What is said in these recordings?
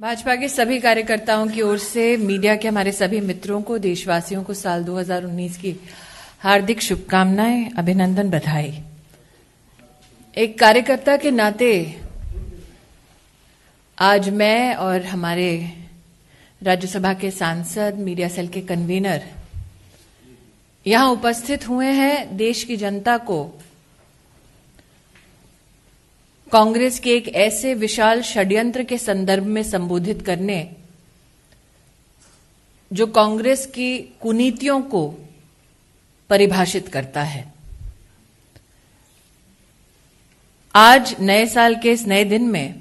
भाजपा के सभी कार्यकर्ताओं की ओर से मीडिया के हमारे सभी मित्रों को देशवासियों को साल 2019 की हार्दिक शुभकामनाएं अभिनंदन बधाई एक कार्यकर्ता के नाते आज मैं और हमारे राज्यसभा के सांसद मीडिया सेल के कन्वीनर यहां उपस्थित हुए हैं देश की जनता को कांग्रेस के एक ऐसे विशाल षड्यंत्र के संदर्भ में संबोधित करने जो कांग्रेस की कुनीतियों को परिभाषित करता है आज नए साल के इस नए दिन में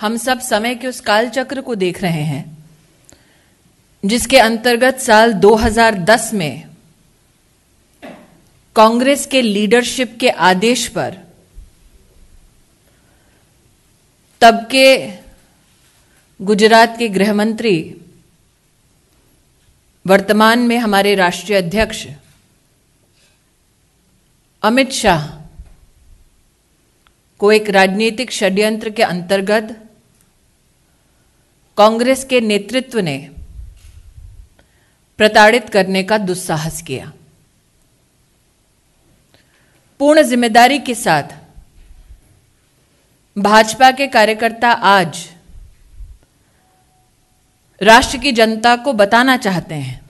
हम सब समय के उस कालचक्र को देख रहे हैं जिसके अंतर्गत साल 2010 में कांग्रेस के लीडरशिप के आदेश पर तब के गुजरात के गृहमंत्री वर्तमान में हमारे राष्ट्रीय अध्यक्ष अमित शाह को एक राजनीतिक षड्यंत्र के अंतर्गत कांग्रेस के नेतृत्व ने प्रताड़ित करने का दुस्साहस किया पूर्ण जिम्मेदारी के साथ भाजपा के कार्यकर्ता आज राष्ट्र की जनता को बताना चाहते हैं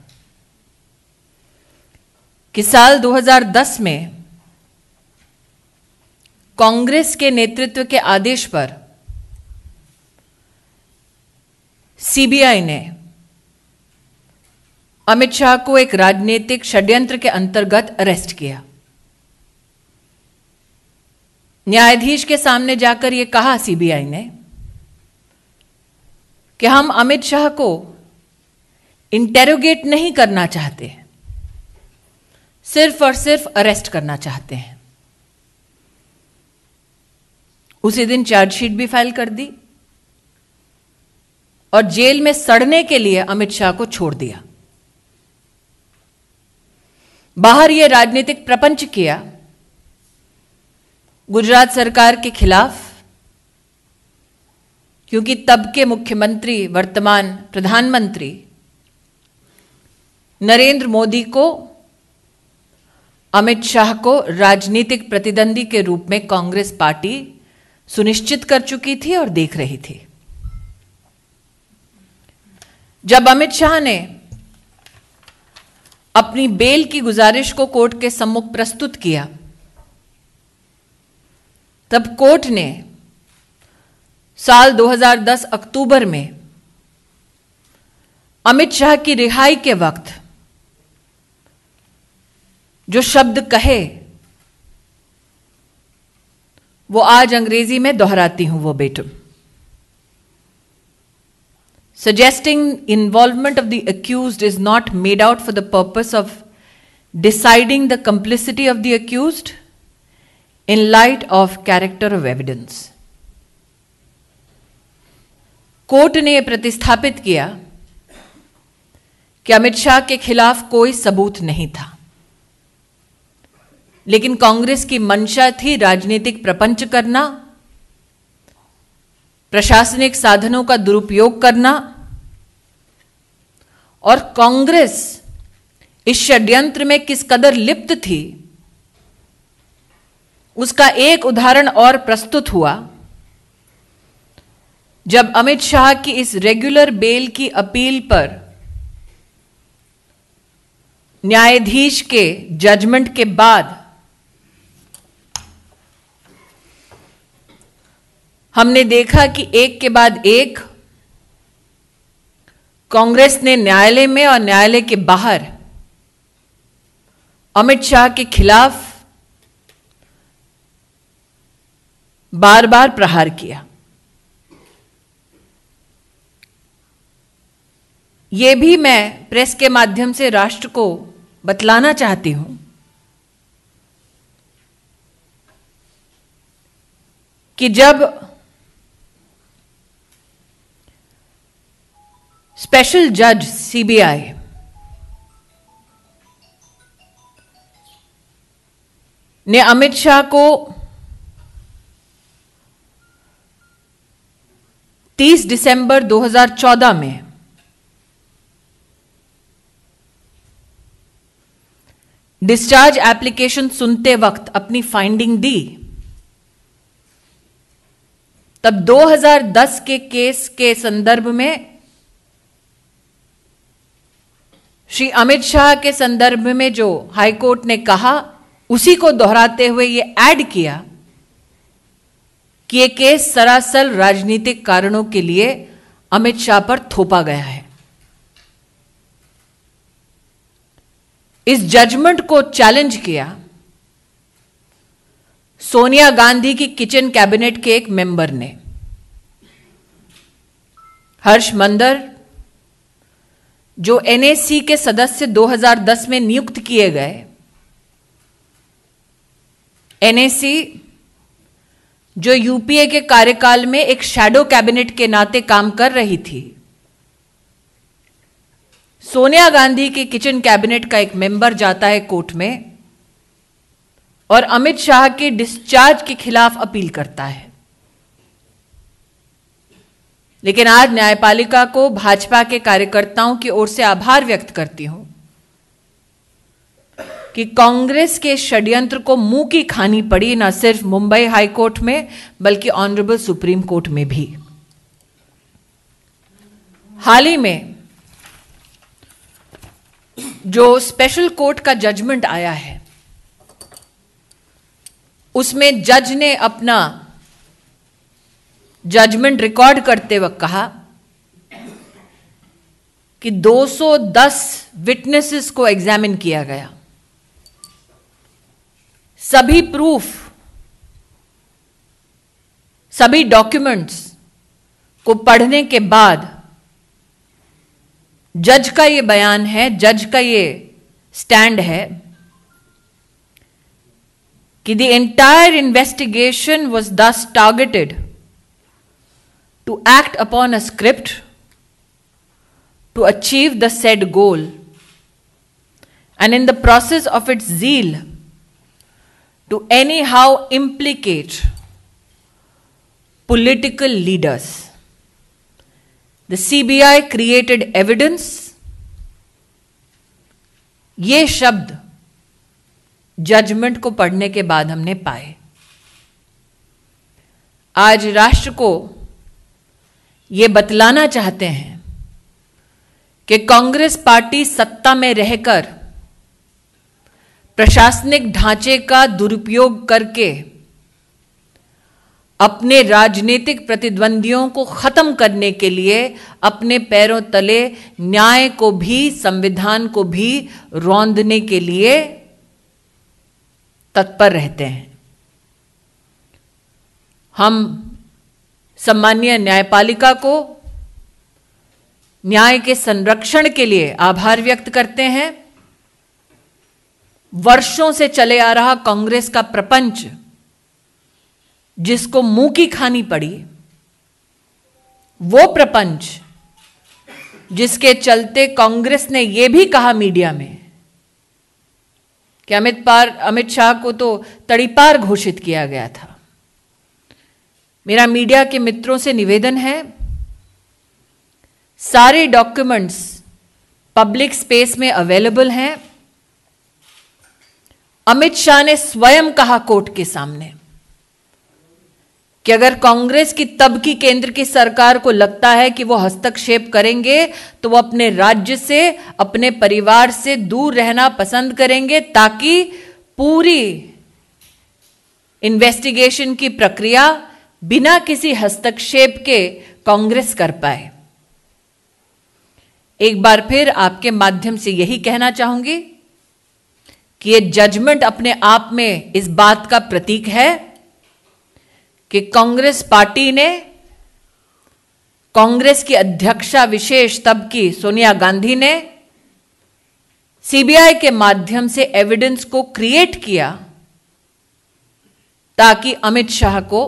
कि साल 2010 में कांग्रेस के नेतृत्व के आदेश पर सीबीआई ने अमित शाह को एक राजनीतिक षड्यंत्र के अंतर्गत अरेस्ट किया न्यायाधीश के सामने जाकर यह कहा सीबीआई ने कि हम अमित शाह को इंटेरोगेट नहीं करना चाहते सिर्फ और सिर्फ अरेस्ट करना चाहते हैं उसी दिन चार्जशीट भी फाइल कर दी और जेल में सड़ने के लिए अमित शाह को छोड़ दिया बाहर यह राजनीतिक प्रपंच किया गुजरात सरकार के खिलाफ क्योंकि तब के मुख्यमंत्री वर्तमान प्रधानमंत्री नरेंद्र मोदी को अमित शाह को राजनीतिक प्रतिद्वंदी के रूप में कांग्रेस पार्टी सुनिश्चित कर चुकी थी और देख रही थी जब अमित शाह ने अपनी बेल की गुजारिश को कोर्ट के सम्मुख प्रस्तुत किया तब कोर्ट ने साल 2010 अक्टूबर में अमित शाह की रिहाई के वक्त जो शब्द कहे वो आज अंग्रेजी में दोहराती हूं वो be to suggesting involvement of the accused is not made out for the purpose of deciding the complicity of the accused in light of character of evidence. Court ने प्रतिस्थापित किया कि अमित शाह के खिलाफ कोई सबूत नहीं था लेकिन कांग्रेस की मंशा थी राजनीतिक प्रपंच करना प्रशासनिक साधनों का दुरुपयोग करना और कांग्रेस इस षड्यंत्र में किस कदर लिप्त थी उसका एक उदाहरण और प्रस्तुत हुआ जब अमित शाह की इस रेगुलर बेल की अपील पर न्यायाधीश के जजमेंट के बाद हमने देखा कि एक के बाद एक कांग्रेस ने न्यायालय में और न्यायालय के बाहर अमित शाह के खिलाफ बार बार प्रहार किया ये भी मैं प्रेस के माध्यम से राष्ट्र को बतलाना चाहती हूं कि जब स्पेशल जज सीबीआई ने अमित शाह को 30 दिसंबर 2014 में डिस्चार्ज एप्लीकेशन सुनते वक्त अपनी फाइंडिंग दी तब 2010 के केस के संदर्भ में श्री अमित शाह के संदर्भ में जो हाईकोर्ट ने कहा उसी को दोहराते हुए ये ऐड किया किए के सरासर राजनीतिक कारणों के लिए अमित शाह पर थोपा गया है इस जजमेंट को चैलेंज किया सोनिया गांधी की किचन कैबिनेट के एक मेंबर ने हर्ष मंदर जो एनएसी के सदस्य 2010 में नियुक्त किए गए एनएसी जो यूपीए के कार्यकाल में एक शैडो कैबिनेट के नाते काम कर रही थी सोनिया गांधी के किचन कैबिनेट का एक मेंबर जाता है कोर्ट में और अमित शाह के डिस्चार्ज के खिलाफ अपील करता है लेकिन आज न्यायपालिका को भाजपा के कार्यकर्ताओं की ओर से आभार व्यक्त करती हूं कि कांग्रेस के षड्यंत्र को मुंह की खानी पड़ी ना सिर्फ मुंबई हाई कोर्ट में बल्कि ऑनरेबल सुप्रीम कोर्ट में भी हाल ही में जो स्पेशल कोर्ट का जजमेंट आया है उसमें जज ने अपना जजमेंट रिकॉर्ड करते वक्त कहा कि 210 विटनेसेस को एग्जामिन किया गया सभी प्रूफ सभी डॉक्यूमेंट्स को पढ़ने के बाद जज का ये बयान है जज का ये स्टैंड है कि the entire investigation was thus targeted to act upon a script to achieve the said goal and in the process of its zeal to anyhow implicate political leaders. The CBI created evidence. ये शब्द judgement को पढ़ने के बाद हमने पाए आज राष्ट्र को ये बतलाना चाहते हैं कि कांग्रेस पार्टी सत्ता में रहकर प्रशासनिक ढांचे का दुरुपयोग करके अपने राजनीतिक प्रतिद्वंदियों को खत्म करने के लिए अपने पैरों तले न्याय को भी संविधान को भी रौंदने के लिए तत्पर रहते हैं हम सम्मानीय न्यायपालिका को न्याय के संरक्षण के लिए आभार व्यक्त करते हैं वर्षों से चले आ रहा कांग्रेस का प्रपंच जिसको मुंह की खानी पड़ी वो प्रपंच जिसके चलते कांग्रेस ने यह भी कहा मीडिया में कि अमित पार अमित शाह को तो तड़ीपार घोषित किया गया था मेरा मीडिया के मित्रों से निवेदन है सारे डॉक्यूमेंट्स पब्लिक स्पेस में अवेलेबल हैं अमित शाह ने स्वयं कहा कोर्ट के सामने कि अगर कांग्रेस की तब की केंद्र की सरकार को लगता है कि वो हस्तक्षेप करेंगे तो वो अपने राज्य से अपने परिवार से दूर रहना पसंद करेंगे ताकि पूरी इन्वेस्टिगेशन की प्रक्रिया बिना किसी हस्तक्षेप के कांग्रेस कर पाए एक बार फिर आपके माध्यम से यही कहना चाहूंगी कि ये जजमेंट अपने आप में इस बात का प्रतीक है कि कांग्रेस पार्टी ने कांग्रेस की अध्यक्षा विशेष तब की सोनिया गांधी ने सीबीआई के माध्यम से एविडेंस को क्रिएट किया ताकि अमित शाह को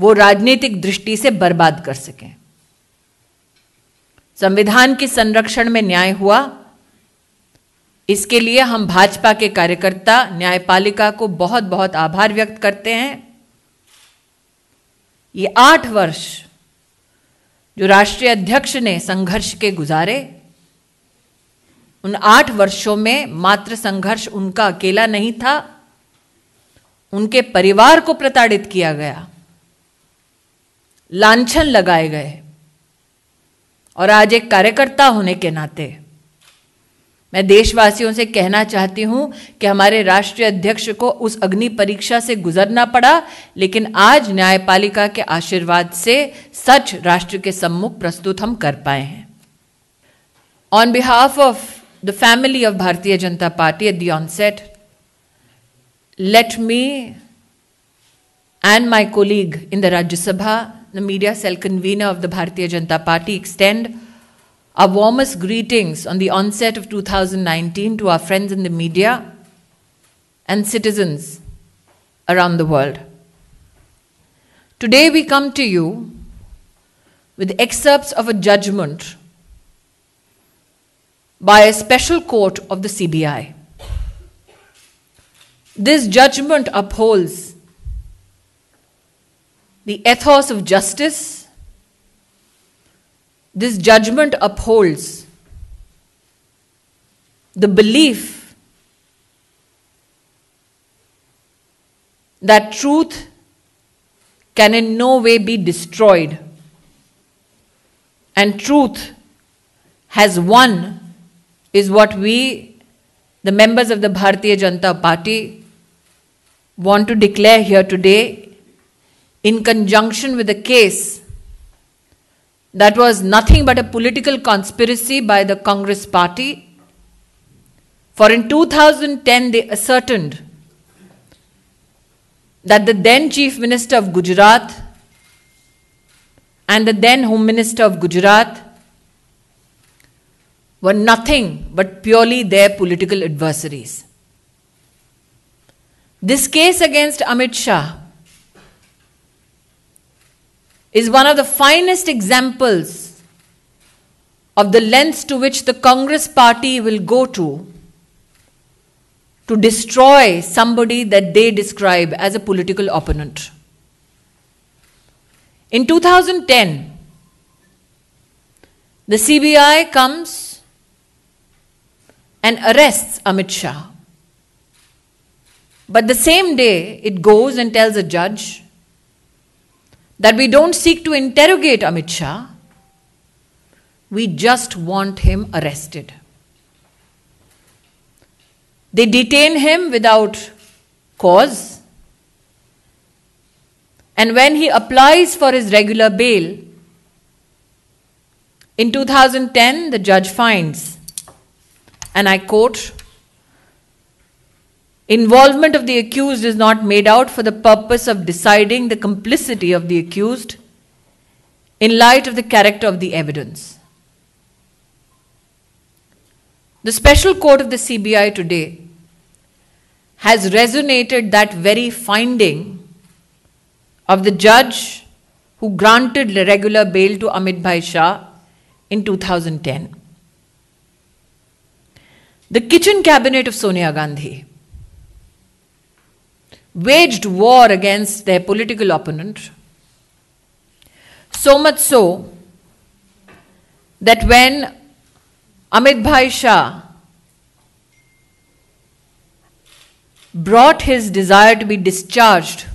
वो राजनीतिक दृष्टि से बर्बाद कर सकें संविधान के संरक्षण में न्याय हुआ इसके लिए हम भाजपा के कार्यकर्ता न्यायपालिका को बहुत बहुत आभार व्यक्त करते हैं ये आठ वर्ष जो राष्ट्रीय अध्यक्ष ने संघर्ष के गुजारे उन आठ वर्षों में मात्र संघर्ष उनका अकेला नहीं था उनके परिवार को प्रताड़ित किया गया लांछन लगाए गए और आज एक कार्यकर्ता होने के नाते मैं देशवासियों से कहना चाहती हूं कि हमारे राष्ट्रीय अध्यक्ष को उस अग्नि परीक्षा से गुजरना पड़ा लेकिन आज न्यायपालिका के आशीर्वाद से सच राष्ट्र के सम्मुख प्रस्तुत हम कर पाए हैं on behalf of the family of Bharatiya Janata Party at the onset let me and my colleague in the Rajya Sabha, media cell convenor of the Bharatiya Janata Party extend Our warmest greetings on the onset of 2019 to our friends in the media and citizens around the world. Today we come to you with excerpts of a judgment by a special court of the CBI. This judgment upholds the ethos of justice this judgment upholds the belief that truth can in no way be destroyed and truth has won is what we the members of the Bharatiya Janata Party want to declare here today in conjunction with the case that was nothing but a political conspiracy by the Congress party. For in 2010, they ascertained that the then Chief Minister of Gujarat and the then Home Minister of Gujarat were nothing but purely their political adversaries. This case against Amit Shah is one of the finest examples of the lengths to which the Congress party will go to to destroy somebody that they describe as a political opponent. In 2010, the CBI comes and arrests Amit Shah. But the same day, it goes and tells a judge that we don't seek to interrogate Amit Shah, we just want him arrested. They detain him without cause. And when he applies for his regular bail, in 2010, the judge finds, and I quote, Involvement of the accused is not made out for the purpose of deciding the complicity of the accused in light of the character of the evidence. The special court of the CBI today has resonated that very finding of the judge who granted regular bail to Amit Bhai Shah in 2010. The kitchen cabinet of Sonia Gandhi waged war against their political opponent. So much so that when Amit Bhai Shah brought his desire to be discharged,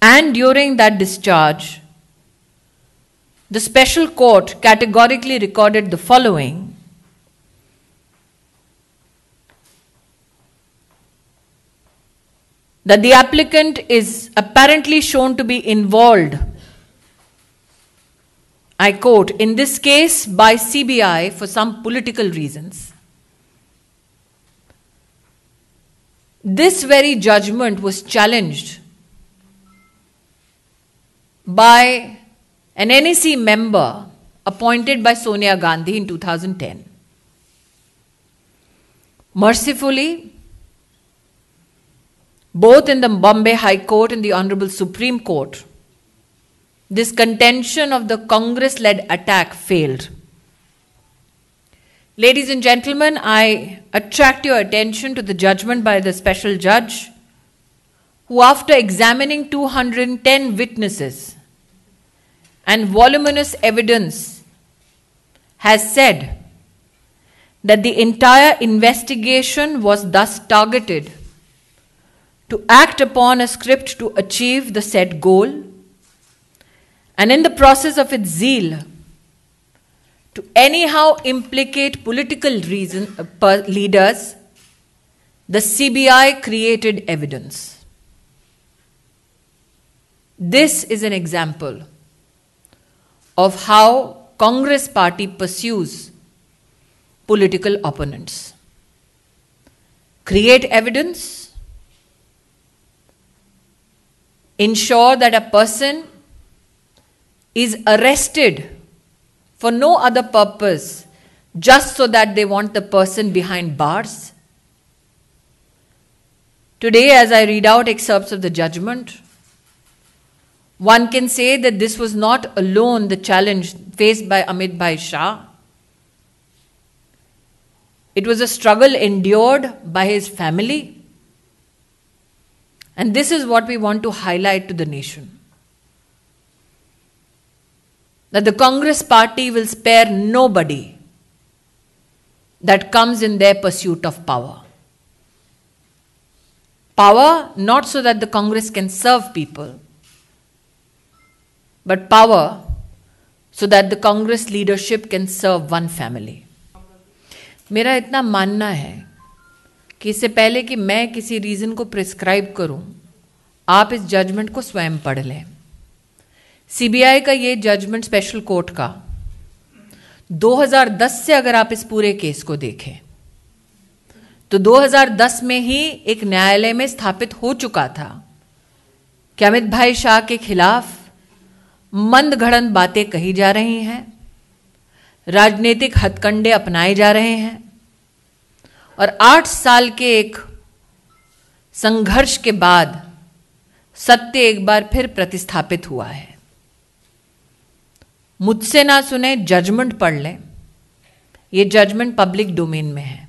and during that discharge, the special court categorically recorded the following that the applicant is apparently shown to be involved, I quote, in this case by CBI for some political reasons. This very judgment was challenged by an NAC member appointed by Sonia Gandhi in 2010. Mercifully, both in the Bombay High Court and the Honorable Supreme Court, this contention of the Congress led attack failed. Ladies and gentlemen, I attract your attention to the judgment by the special judge, who, after examining 210 witnesses and voluminous evidence, has said that the entire investigation was thus targeted to act upon a script to achieve the set goal, and in the process of its zeal, to anyhow implicate political reason, uh, leaders, the CBI created evidence. This is an example of how Congress party pursues political opponents. Create evidence ensure that a person is arrested for no other purpose just so that they want the person behind bars? Today, as I read out excerpts of the judgment, one can say that this was not alone the challenge faced by Amit Bhai Shah. It was a struggle endured by his family, and this is what we want to highlight to the nation. That the Congress party will spare nobody that comes in their pursuit of power. Power not so that the Congress can serve people, but power so that the Congress leadership can serve one family. मेरा इतना मानना है कि इससे पहले कि मैं किसी रीज़न को प्रिस्क्राइब करूं, आप इस जजमेंट को स्वयं पढ़ लें सीबीआई का ये जजमेंट स्पेशल कोर्ट का 2010 से अगर आप इस पूरे केस को देखें तो 2010 में ही एक न्यायालय में स्थापित हो चुका था कि अमित भाई शाह के खिलाफ मंद घड़न बातें कही जा रही हैं राजनीतिक हथकंडे अपनाए जा रहे हैं और आठ साल के एक संघर्ष के बाद सत्य एक बार फिर प्रतिस्थापित हुआ है मुझसे ना सुने जजमेंट पढ़ लें ये जजमेंट पब्लिक डोमेन में है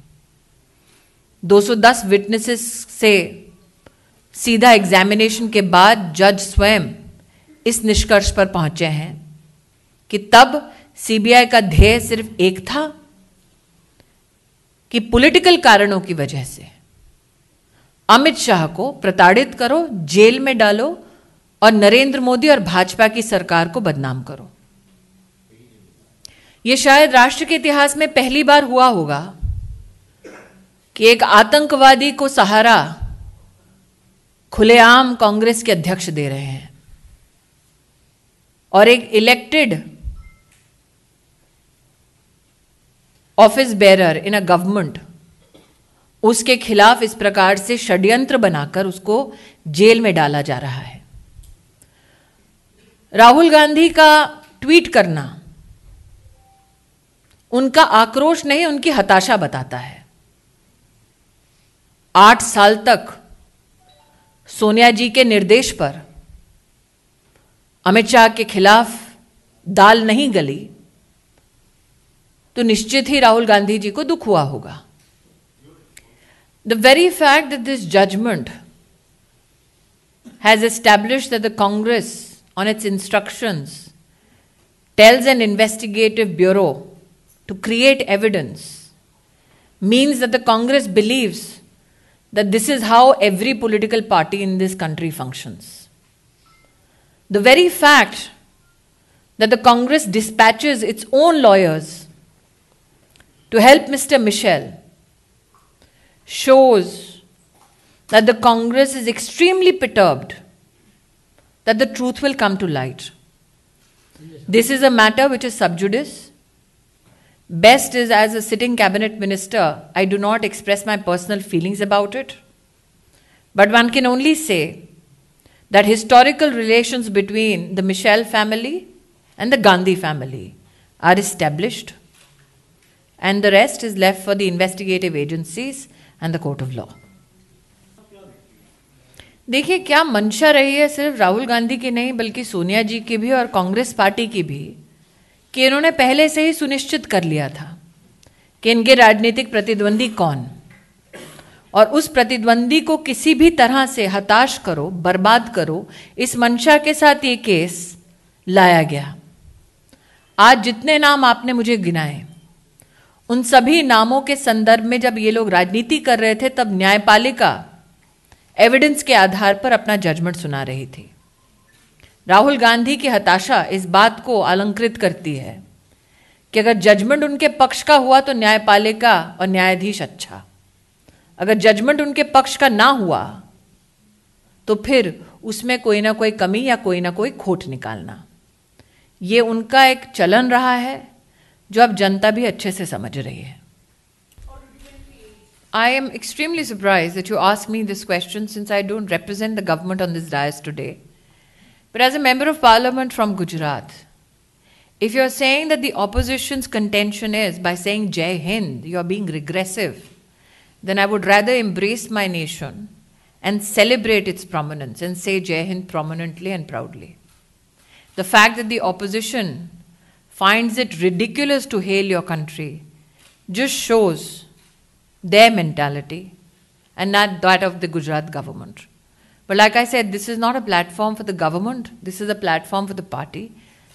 210 विटनेसेस से सीधा एग्जामिनेशन के बाद जज स्वयं इस निष्कर्ष पर पहुंचे हैं कि तब सीबीआई का ध्येय सिर्फ एक था कि पॉलिटिकल कारणों की वजह से अमित शाह को प्रताड़ित करो जेल में डालो और नरेंद्र मोदी और भाजपा की सरकार को बदनाम करो यह शायद राष्ट्र के इतिहास में पहली बार हुआ होगा कि एक आतंकवादी को सहारा खुलेआम कांग्रेस के अध्यक्ष दे रहे हैं और एक elected office bearer in a government उसके खिलाफ इस प्रकार से षड्यंत्र बनाकर उसको जेल में डाला जा रहा है राहुल गांधी का ट्वीट करना उनका आक्रोश नहीं उनकी हताशा बताता है आठ साल तक सोनिया जी के निर्देश पर अमित शाह के खिलाफ दाल नहीं गली तो निश्चित ही राहुल गांधी जी को दुख हुआ होगा the very fact that this judgment has establish that the Congress on its instructions tells an investigative bureau to create evidence means that the Congress believes that this is how every political party in this country functions. The very fact that the Congress dispatches its own lawyers to help Mr. Michel shows that the Congress is extremely perturbed that the truth will come to light. This is a matter which is sub judice. Best is as a sitting cabinet minister, I do not express my personal feelings about it. But one can only say that historical relations between the Michel family and the Gandhi family are established. and the rest is left for the investigative agencies and the court of law. देखिए क्या मंशा रही है सिर्फ राहुल गांधी की नहीं बल्कि सोनिया जी की भी और कांग्रेस पार्टी की भी कि इन्होंने पहले से ही सुनिश्चित कर लिया था कि इनके राजनीतिक प्रतिद्वंदी कौन और उस प्रतिद्वंदी को किसी भी तरह से हताश करो बर्बाद करो इस मंशा के साथ ये केस लाया गया आज जितने नाम आपने मुझे गिनाए उन सभी नामों के संदर्भ में जब ये लोग राजनीति कर रहे थे तब न्यायपालिका एविडेंस के आधार पर अपना जजमेंट सुना रही थी राहुल गांधी की हताशा इस बात को अलंकृत करती है कि अगर जजमेंट उनके पक्ष का हुआ तो न्यायपालिका और न्यायाधीश अच्छा अगर जजमेंट उनके पक्ष का ना हुआ तो फिर उसमें कोई ना कोई कमी या कोई ना कोई खोट निकालना ये उनका एक चलन रहा है जो अब जनता भी अच्छे से समझ रही है I am extremely surprised that you asked me this question since I don't represent the government on this dais today. But as a member of parliament from Gujarat, if you're saying that the opposition's contention is by saying Jai Hind, you're being regressive, then I would rather embrace my nation and celebrate its prominence and say Jai Hind prominently and proudly. The fact that the opposition finds it ridiculous to hail your country just shows their mentality and not that of the Gujarat government. But like I said, this is not a platform for the government, this is a platform for the party.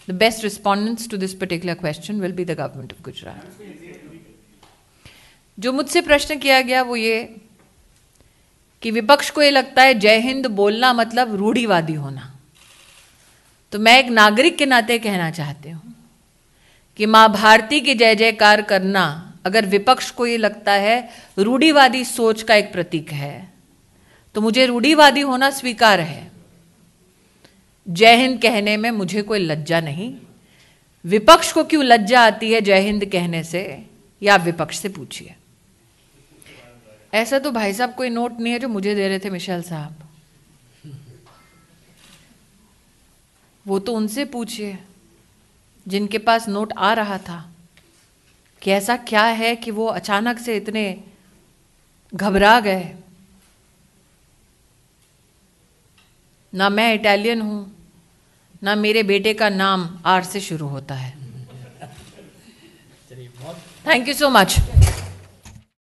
The best respondents to this particular question will be the government of Gujarat. जो मुझसे प्रश्न किया गया वो ये कि विपक्ष को ये लगता है जय हिंद बोलना मतलब रूढ़ीवादी होना तो मैं एक नागरिक के नाते कहना चाहती हूँ कि मां भारती की जय जयकार करना अगर विपक्ष को ये लगता है रूढ़ीवादी सोच का एक प्रतीक है तो मुझे रूढ़ीवादी होना स्वीकार है जय हिंद कहने में मुझे कोई लज्जा नहीं विपक्ष को क्यों लज्जा आती है जय हिंद कहने से या आप विपक्ष से पूछिए ऐसा तो भाई साहब कोई नोट नहीं है जो मुझे दे रहे थे मिशेल साहब वो तो उनसे पूछिए जिनके पास नोट आ रहा था कि ऐसा क्या है कि वो अचानक से इतने घबरा गए ना मैं इटालियन हूँ ना मेरे बेटे का नाम आर से शुरू होता है थैंक यू सो मच